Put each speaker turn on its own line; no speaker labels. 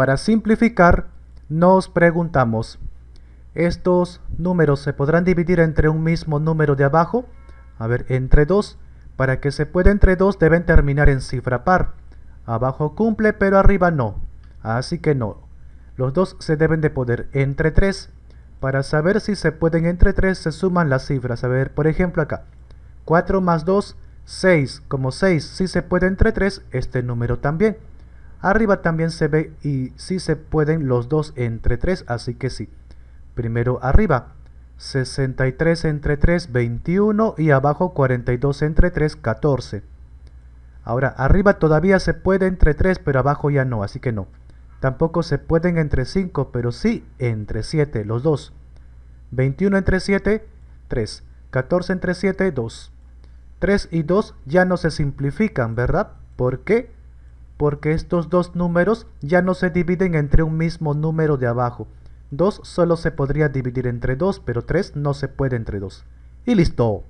Para simplificar, nos preguntamos, ¿estos números se podrán dividir entre un mismo número de abajo? A ver, entre 2. Para que se pueda entre 2 deben terminar en cifra par. Abajo cumple, pero arriba no. Así que no. Los dos se deben de poder entre 3. Para saber si se pueden entre 3 se suman las cifras. A ver, por ejemplo acá. 4 más 2, 6. Como 6 si se puede entre 3, este número también. Arriba también se ve y sí se pueden los dos entre 3, así que sí. Primero arriba, 63 entre 3, 21 y abajo 42 entre 3, 14. Ahora, arriba todavía se puede entre 3, pero abajo ya no, así que no. Tampoco se pueden entre 5, pero sí entre 7, los dos. 21 entre 7, 3. 14 entre 7, 2. 3 y 2 ya no se simplifican, ¿verdad? ¿Por qué? porque estos dos números ya no se dividen entre un mismo número de abajo. 2 solo se podría dividir entre 2, pero 3 no se puede entre 2. Y listo.